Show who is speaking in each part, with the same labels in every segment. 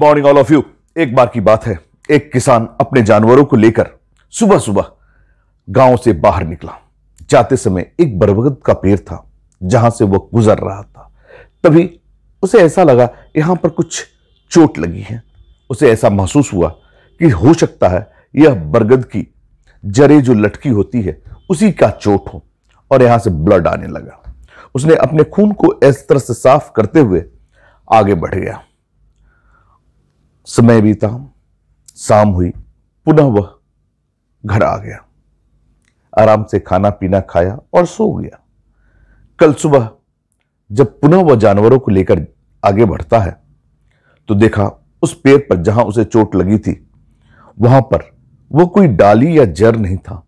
Speaker 1: morning all of you एक बार की बात है एक किसान अपने जानवरों को लेकर सुबह सुबह गांव से बाहर निकला जाते समय एक बरगद का पेड़ था जहां से वह गुजर रहा था तभी उसे ऐसा लगा यहां पर कुछ चोट लगी है उसे ऐसा महसूस हुआ कि हो सकता है यह बरगद की जरे जो लटकी होती है उसी का चोट हो और यहां से ब्लड आने लगा उसने अपने खून को इस तरह से साफ करते हुए आगे बढ़ गया समय बीता शाम हुई पुनः वह घर आ गया आराम से खाना पीना खाया और सो गया कल सुबह जब पुनः वह जानवरों को लेकर आगे बढ़ता है तो देखा उस पेड़ पर जहां उसे चोट लगी थी वहां पर वो कोई डाली या जर नहीं था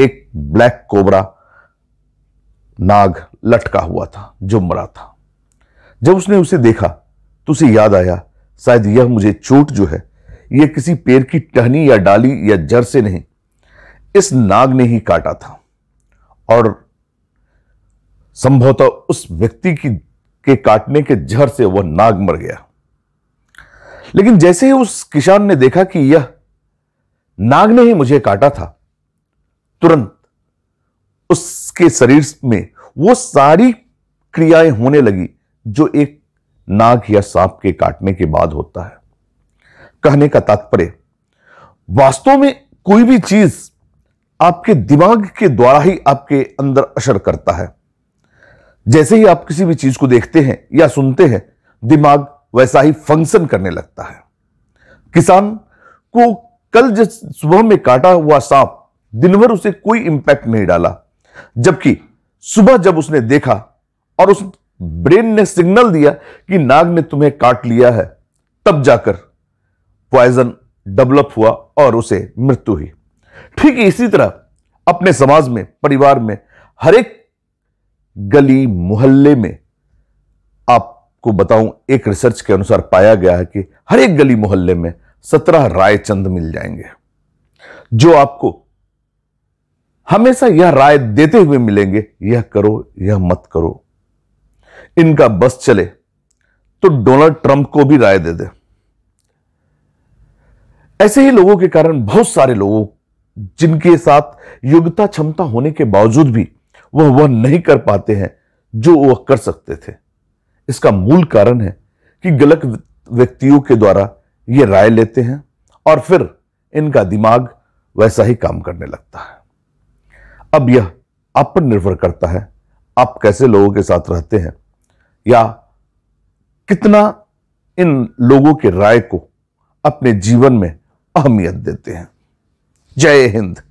Speaker 1: एक ब्लैक कोबरा नाग लटका हुआ था जो मरा था जब उसने उसे देखा तो उसे याद आया शायद यह मुझे चोट जो है यह किसी पेड़ की टहनी या डाली या जड़ से नहीं इस नाग ने ही काटा था और संभवतः उस व्यक्ति की के काटने के जहर से वह नाग मर गया लेकिन जैसे ही उस किसान ने देखा कि यह नाग ने ही मुझे काटा था तुरंत उसके शरीर में वो सारी क्रियाएं होने लगी जो एक नाग या सांप के काटने के बाद होता है कहने का तात्पर्य वास्तव में कोई भी चीज आपके दिमाग के द्वारा ही आपके अंदर असर करता है जैसे ही आप किसी भी चीज को देखते हैं या सुनते हैं दिमाग वैसा ही फंक्शन करने लगता है किसान को कल जिस सुबह में काटा हुआ सांप दिन भर उसे कोई इंपैक्ट नहीं डाला जबकि सुबह जब उसने देखा और उस ब्रेन ने सिग्नल दिया कि नाग ने तुम्हें काट लिया है तब जाकर पॉइजन डेवलप हुआ और उसे मृत्यु हुई ठीक इसी तरह अपने समाज में परिवार में हर एक गली मोहल्ले में आपको बताऊं एक रिसर्च के अनुसार पाया गया है कि हर एक गली मोहल्ले में सत्रह रायचंद मिल जाएंगे जो आपको हमेशा यह राय देते हुए मिलेंगे यह करो यह मत करो इनका बस चले तो डोनाल्ड ट्रंप को भी राय दे दे ऐसे ही लोगों के कारण बहुत सारे लोगों जिनके साथ योग्यता क्षमता होने के बावजूद भी वह वह नहीं कर पाते हैं जो वह कर सकते थे इसका मूल कारण है कि गलत व्यक्तियों के द्वारा यह राय लेते हैं और फिर इनका दिमाग वैसा ही काम करने लगता है अब यह आप पर निर्भर करता है आप कैसे लोगों के साथ रहते हैं या कितना इन लोगों के राय को अपने जीवन में अहमियत देते हैं जय हिंद